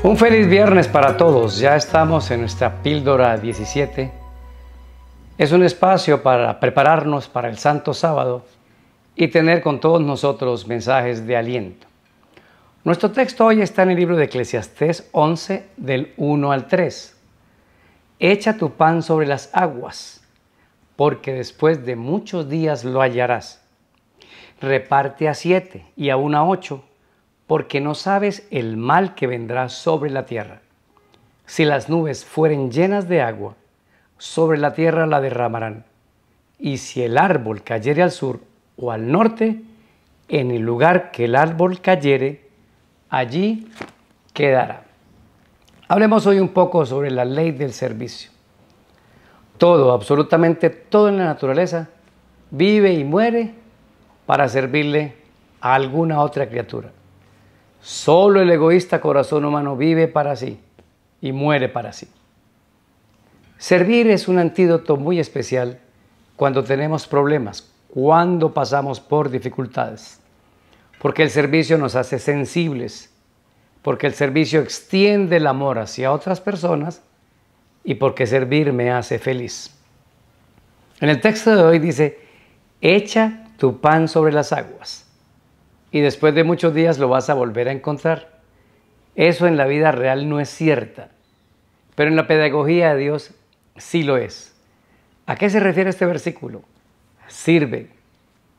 Un feliz viernes para todos. Ya estamos en nuestra píldora 17. Es un espacio para prepararnos para el Santo Sábado y tener con todos nosotros mensajes de aliento. Nuestro texto hoy está en el libro de Eclesiastés 11 del 1 al 3. Echa tu pan sobre las aguas, porque después de muchos días lo hallarás. Reparte a siete y a una a ocho porque no sabes el mal que vendrá sobre la tierra. Si las nubes fueren llenas de agua, sobre la tierra la derramarán. Y si el árbol cayere al sur o al norte, en el lugar que el árbol cayere, allí quedará. Hablemos hoy un poco sobre la ley del servicio. Todo, absolutamente todo en la naturaleza, vive y muere para servirle a alguna otra criatura. Solo el egoísta corazón humano vive para sí y muere para sí. Servir es un antídoto muy especial cuando tenemos problemas, cuando pasamos por dificultades, porque el servicio nos hace sensibles, porque el servicio extiende el amor hacia otras personas y porque servir me hace feliz. En el texto de hoy dice, echa tu pan sobre las aguas y después de muchos días lo vas a volver a encontrar. Eso en la vida real no es cierta, pero en la pedagogía de Dios sí lo es. ¿A qué se refiere este versículo? Sirve,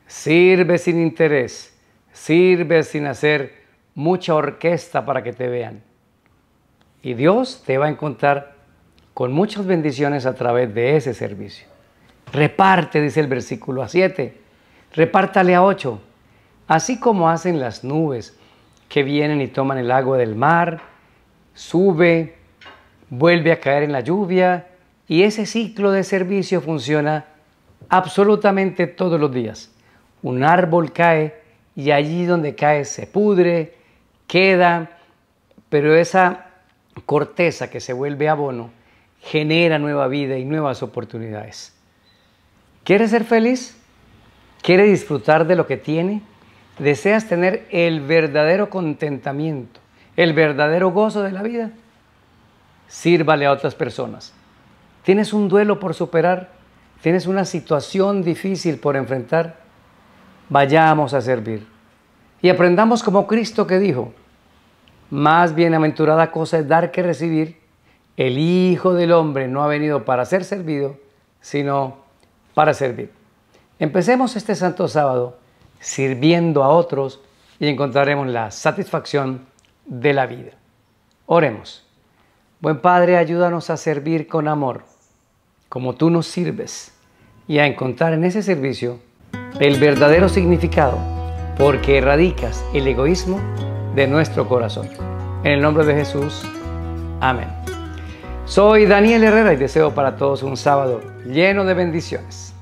sirve sin interés, sirve sin hacer mucha orquesta para que te vean. Y Dios te va a encontrar con muchas bendiciones a través de ese servicio. Reparte, dice el versículo a siete. repártale a ocho. Así como hacen las nubes que vienen y toman el agua del mar, sube, vuelve a caer en la lluvia y ese ciclo de servicio funciona absolutamente todos los días. Un árbol cae y allí donde cae se pudre, queda, pero esa corteza que se vuelve abono genera nueva vida y nuevas oportunidades. ¿Quiere ser feliz? ¿Quiere disfrutar de lo que tiene? deseas tener el verdadero contentamiento, el verdadero gozo de la vida, sírvale a otras personas. Tienes un duelo por superar, tienes una situación difícil por enfrentar, vayamos a servir. Y aprendamos como Cristo que dijo, más bienaventurada cosa es dar que recibir, el Hijo del Hombre no ha venido para ser servido, sino para servir. Empecemos este santo sábado sirviendo a otros y encontraremos la satisfacción de la vida. Oremos. Buen Padre, ayúdanos a servir con amor, como tú nos sirves, y a encontrar en ese servicio el verdadero significado, porque erradicas el egoísmo de nuestro corazón. En el nombre de Jesús, amén. Soy Daniel Herrera y deseo para todos un sábado lleno de bendiciones.